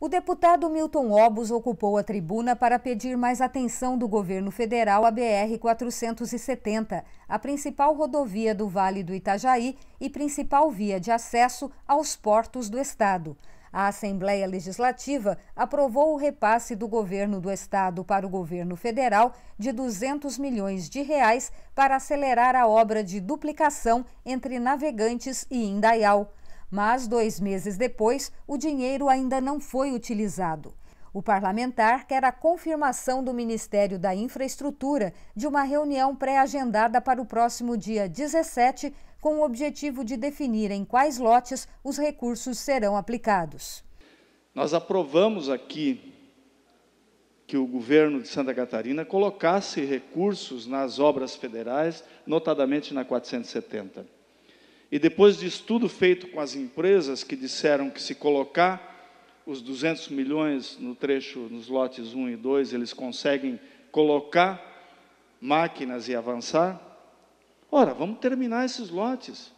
O deputado Milton Obos ocupou a tribuna para pedir mais atenção do governo federal à BR-470, a principal rodovia do Vale do Itajaí e principal via de acesso aos portos do estado. A Assembleia Legislativa aprovou o repasse do governo do estado para o governo federal de 200 milhões de reais para acelerar a obra de duplicação entre Navegantes e Indaial. Mas dois meses depois, o dinheiro ainda não foi utilizado. O parlamentar quer a confirmação do Ministério da Infraestrutura de uma reunião pré-agendada para o próximo dia 17, com o objetivo de definir em quais lotes os recursos serão aplicados. Nós aprovamos aqui que o governo de Santa Catarina colocasse recursos nas obras federais, notadamente na 470. E depois de estudo feito com as empresas que disseram que se colocar os 200 milhões no trecho, nos lotes 1 e 2, eles conseguem colocar máquinas e avançar? Ora, vamos terminar esses lotes.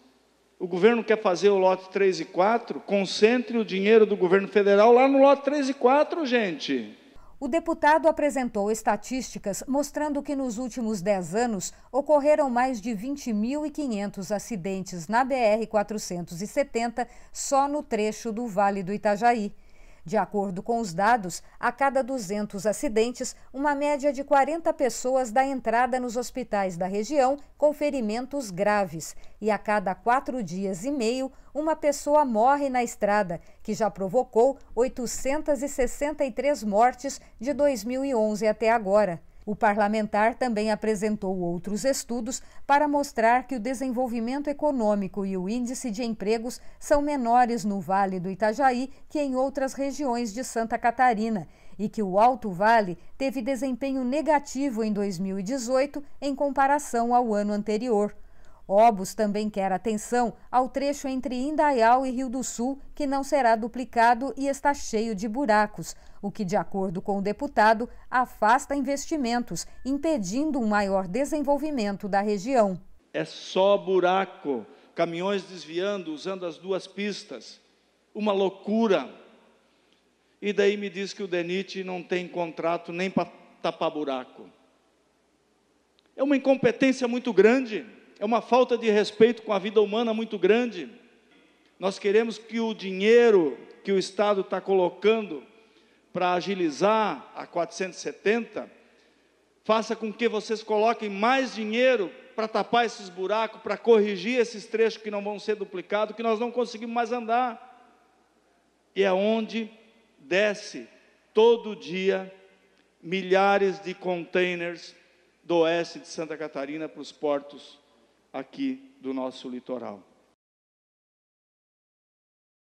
O governo quer fazer o lote 3 e 4, concentre o dinheiro do governo federal lá no lote 3 e 4, gente. O deputado apresentou estatísticas mostrando que nos últimos 10 anos ocorreram mais de 20.500 acidentes na BR-470 só no trecho do Vale do Itajaí. De acordo com os dados, a cada 200 acidentes, uma média de 40 pessoas dá entrada nos hospitais da região com ferimentos graves. E a cada quatro dias e meio, uma pessoa morre na estrada, que já provocou 863 mortes de 2011 até agora. O parlamentar também apresentou outros estudos para mostrar que o desenvolvimento econômico e o índice de empregos são menores no Vale do Itajaí que em outras regiões de Santa Catarina e que o Alto Vale teve desempenho negativo em 2018 em comparação ao ano anterior. Obus também quer atenção ao trecho entre Indaial e Rio do Sul, que não será duplicado e está cheio de buracos, o que, de acordo com o deputado, afasta investimentos, impedindo um maior desenvolvimento da região. É só buraco, caminhões desviando, usando as duas pistas. Uma loucura. E daí me diz que o DENIT não tem contrato nem para tapar buraco. É uma incompetência muito grande é uma falta de respeito com a vida humana muito grande. Nós queremos que o dinheiro que o Estado está colocando para agilizar a 470 faça com que vocês coloquem mais dinheiro para tapar esses buracos, para corrigir esses trechos que não vão ser duplicados, que nós não conseguimos mais andar. E é onde desce todo dia milhares de containers do oeste de Santa Catarina para os portos aqui do nosso litoral.